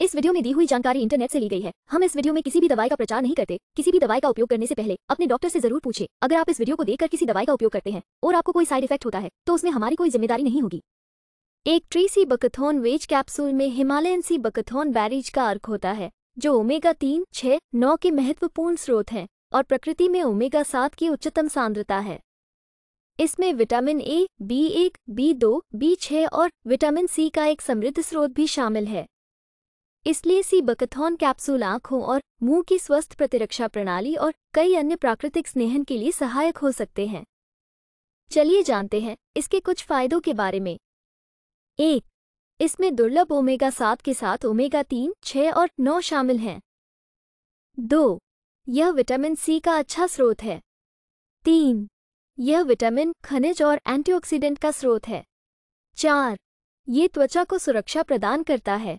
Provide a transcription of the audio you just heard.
इस वीडियो में दी हुई जानकारी इंटरनेट से ली गई है हम इस वीडियो में किसी भी दवाई का प्रचार नहीं करते किसी भी दवाई का उपयोग करने से पहले अपने डॉक्टर से जरूर पूछे अगर आप इस वीडियो को देखकर किसी दवाई का उपयोग करते हैं और आपको कोई साइड इफेक्ट होता है तो उसमें हमारी कोई जिम्मेदारी नहीं होगी एक ट्रीसी बकथोन वेज कैप्सूल में हिमालयन सी बकथोन बैरिज का अर्क होता है जो ओमेगा तीन छः नौ के महत्वपूर्ण स्रोत हैं और प्रकृति में ओमेगा सात की उच्चतम सांद्रता है इसमें विटामिन ए बी एक बी दो बी छः और विटामिन सी का एक समृद्ध स्रोत भी शामिल है इसलिए सी बकथॉन कैप्सूल आंखों और मुंह की स्वस्थ प्रतिरक्षा प्रणाली और कई अन्य प्राकृतिक स्नेहन के लिए सहायक हो सकते हैं चलिए जानते हैं इसके कुछ फायदों के बारे में एक इसमें दुर्लभ ओमेगा सात के साथ ओमेगा तीन छः और नौ शामिल हैं दो यह विटामिन सी का अच्छा स्रोत है तीन यह विटामिन खनिज और एंटीऑक्सीडेंट का स्रोत है चार ये त्वचा को सुरक्षा प्रदान करता है